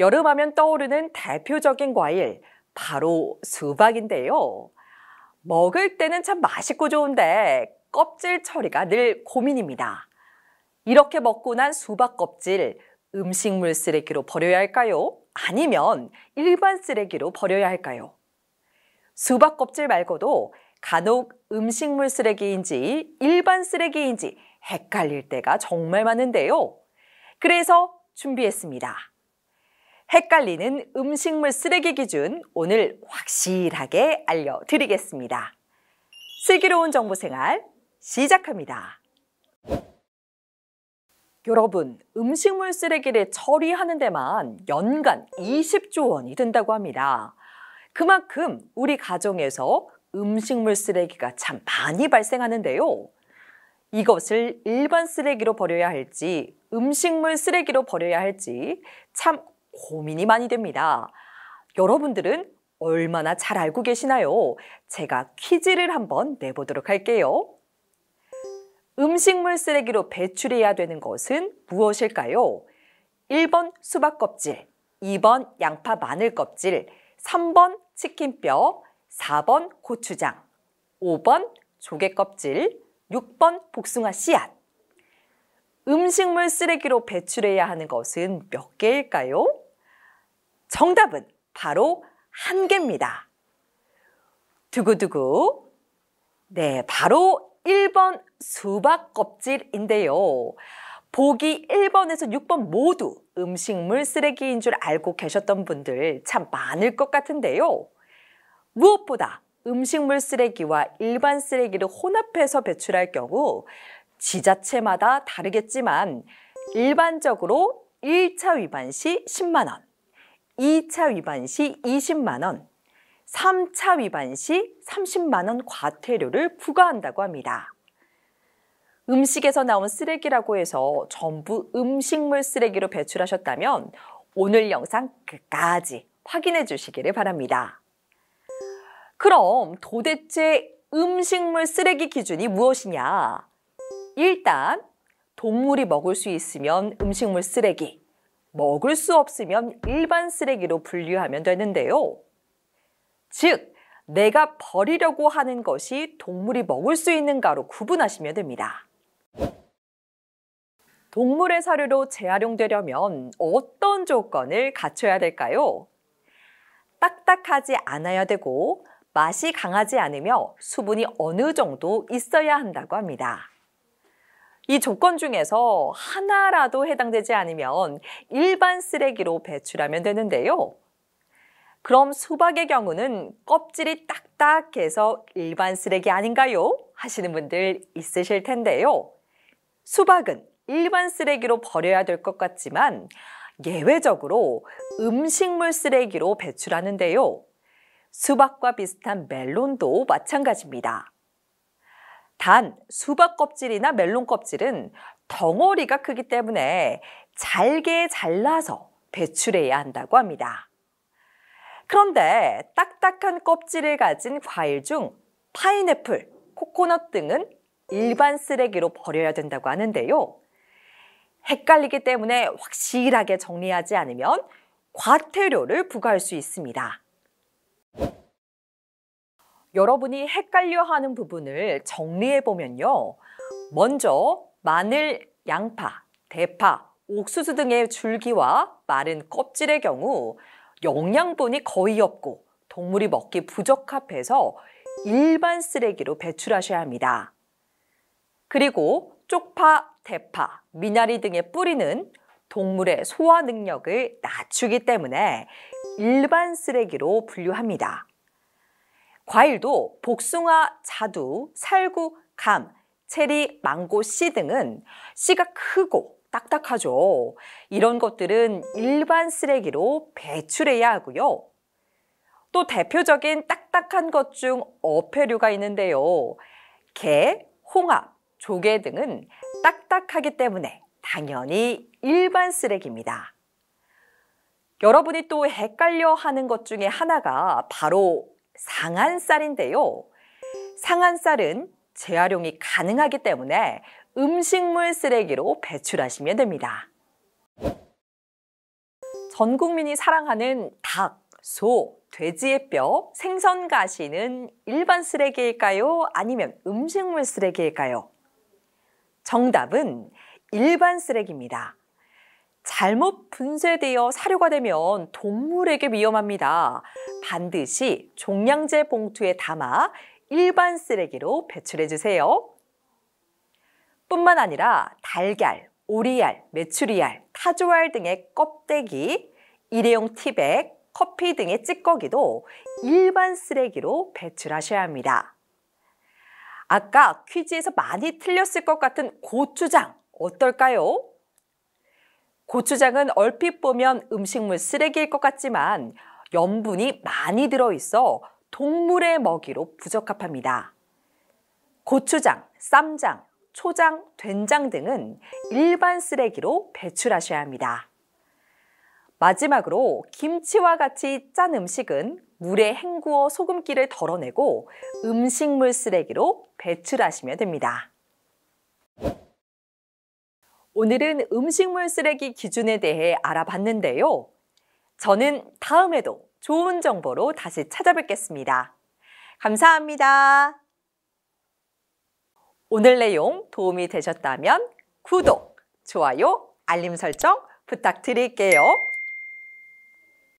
여름하면 떠오르는 대표적인 과일, 바로 수박인데요. 먹을 때는 참 맛있고 좋은데 껍질 처리가 늘 고민입니다. 이렇게 먹고 난 수박 껍질 음식물 쓰레기로 버려야 할까요? 아니면 일반 쓰레기로 버려야 할까요? 수박 껍질 말고도 간혹 음식물 쓰레기인지 일반 쓰레기인지 헷갈릴 때가 정말 많은데요. 그래서 준비했습니다. 헷갈리는 음식물 쓰레기 기준 오늘 확실하게 알려드리겠습니다. 슬기로운 정보생활 시작합니다. 여러분, 음식물 쓰레기를 처리하는 데만 연간 20조 원이 든다고 합니다. 그만큼 우리 가정에서 음식물 쓰레기가 참 많이 발생하는데요. 이것을 일반 쓰레기로 버려야 할지 음식물 쓰레기로 버려야 할지 참 고민이 많이 됩니다. 여러분들은 얼마나 잘 알고 계시나요? 제가 퀴즈를 한번 내보도록 할게요. 음식물 쓰레기로 배출해야 되는 것은 무엇일까요? 1번 수박 껍질, 2번 양파 마늘 껍질, 3번 치킨뼈, 4번 고추장, 5번 조개 껍질, 6번 복숭아 씨앗. 음식물 쓰레기로 배출해야 하는 것은 몇 개일까요? 정답은 바로 한 개입니다. 두구두구. 네, 바로 1번 수박 껍질인데요. 보기 1번에서 6번 모두 음식물 쓰레기인 줄 알고 계셨던 분들 참 많을 것 같은데요. 무엇보다 음식물 쓰레기와 일반 쓰레기를 혼합해서 배출할 경우 지자체마다 다르겠지만 일반적으로 1차 위반 시 10만 원, 2차 위반 시 20만 원, 3차 위반 시 30만 원 과태료를 부과한다고 합니다. 음식에서 나온 쓰레기라고 해서 전부 음식물 쓰레기로 배출하셨다면 오늘 영상 끝까지 확인해 주시기를 바랍니다. 그럼 도대체 음식물 쓰레기 기준이 무엇이냐? 일단 동물이 먹을 수 있으면 음식물 쓰레기, 먹을 수 없으면 일반 쓰레기로 분류하면 되는데요. 즉, 내가 버리려고 하는 것이 동물이 먹을 수 있는가로 구분하시면 됩니다. 동물의 사료로 재활용되려면 어떤 조건을 갖춰야 될까요? 딱딱하지 않아야 되고 맛이 강하지 않으며 수분이 어느 정도 있어야 한다고 합니다. 이 조건 중에서 하나라도 해당되지 않으면 일반 쓰레기로 배출하면 되는데요. 그럼 수박의 경우는 껍질이 딱딱해서 일반 쓰레기 아닌가요? 하시는 분들 있으실 텐데요. 수박은 일반 쓰레기로 버려야 될 것 같지만 예외적으로 음식물 쓰레기로 배출하는데요. 수박과 비슷한 멜론도 마찬가지입니다. 단 수박 껍질이나 멜론 껍질은 덩어리가 크기 때문에 잘게 잘라서 배출해야 한다고 합니다. 그런데 딱딱한 껍질을 가진 과일 중 파인애플, 코코넛 등은 일반 쓰레기로 버려야 된다고 하는데요. 헷갈리기 때문에 확실하게 정리하지 않으면 과태료를 부과할 수 있습니다. 여러분이 헷갈려 하는 부분을 정리해 보면요. 먼저 마늘, 양파, 대파, 옥수수 등의 줄기와 마른 껍질의 경우 영양분이 거의 없고 동물이 먹기 부적합해서 일반 쓰레기로 배출하셔야 합니다. 그리고 쪽파, 대파, 미나리 등의 뿌리는 동물의 소화 능력을 낮추기 때문에 일반 쓰레기로 분류합니다. 과일도 복숭아, 자두, 살구, 감, 체리, 망고, 씨 등은 씨가 크고 딱딱하죠. 이런 것들은 일반 쓰레기로 배출해야 하고요. 또 대표적인 딱딱한 것 중 어패류가 있는데요. 개, 홍합, 조개 등은 딱딱하기 때문에 당연히 일반 쓰레기입니다. 여러분이 또 헷갈려 하는 것 중에 하나가 바로 상한쌀인데요. 상한쌀은 재활용이 가능하기 때문에 음식물 쓰레기로 배출하시면 됩니다. 전 국민이 사랑하는 닭, 소, 돼지의 뼈, 생선 가시는 일반 쓰레기일까요? 아니면 음식물 쓰레기일까요? 정답은 일반 쓰레기입니다. 잘못 분쇄되어 사료가 되면 동물에게 위험합니다. 반드시 종량제 봉투에 담아 일반 쓰레기로 배출해 주세요. 뿐만 아니라 달걀, 오리알, 메추리알, 타조알 등의 껍데기, 일회용 티백, 커피 등의 찌꺼기도 일반 쓰레기로 배출하셔야 합니다. 아까 퀴즈에서 많이 틀렸을 것 같은 고추장 어떨까요? 고추장은 얼핏 보면 음식물 쓰레기일 것 같지만 염분이 많이 들어있어 동물의 먹이로 부적합합니다. 고추장, 쌈장, 초장, 된장 등은 일반 쓰레기로 배출하셔야 합니다. 마지막으로 김치와 같이 짠 음식은 물에 헹구어 소금기를 덜어내고 음식물 쓰레기로 배출하시면 됩니다. 오늘은 음식물 쓰레기 기준에 대해 알아봤는데요. 저는 다음에도 좋은 정보로 다시 찾아뵙겠습니다. 감사합니다. 오늘 내용 도움이 되셨다면 구독, 좋아요, 알림 설정 부탁드릴게요.